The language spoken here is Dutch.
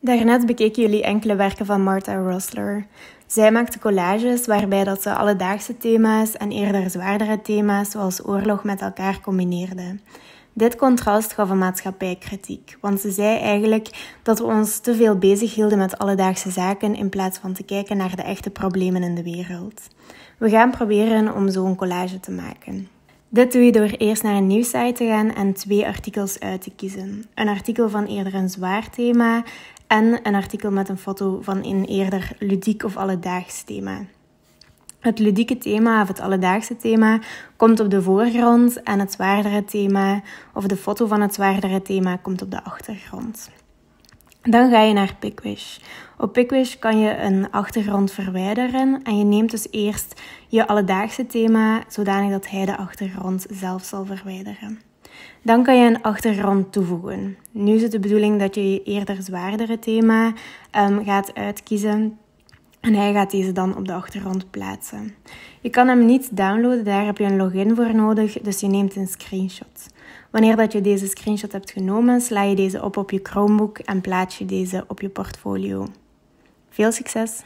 Daarnet bekeken jullie enkele werken van Martha Rosler. Zij maakte collages waarbij dat ze alledaagse thema's en eerder zwaardere thema's zoals oorlog met elkaar combineerde. Dit contrast gaf een maatschappijkritiek, want ze zei eigenlijk dat we ons te veel bezig hielden met alledaagse zaken in plaats van te kijken naar de echte problemen in de wereld. We gaan proberen om zo'n collage te maken. Dit doe je door eerst naar een nieuwsite te gaan en twee artikels uit te kiezen. Een artikel van eerder een zwaar thema en een artikel met een foto van een eerder ludiek of alledaags thema. Het ludieke thema of het alledaagse thema komt op de voorgrond en het zwaardere thema of de foto van het zwaardere thema komt op de achtergrond. Dan ga je naar Pickwish. Op Pickwish kan je een achtergrond verwijderen en je neemt dus eerst je alledaagse thema zodanig dat hij de achtergrond zelf zal verwijderen. Dan kan je een achtergrond toevoegen. Nu is het de bedoeling dat je je eerder zwaardere thema ehm, gaat uitkiezen en hij gaat deze dan op de achtergrond plaatsen. Je kan hem niet downloaden, daar heb je een login voor nodig, dus je neemt een screenshot. Wanneer dat je deze screenshot hebt genomen, sla je deze op op je Chromebook en plaats je deze op je portfolio. Veel succes!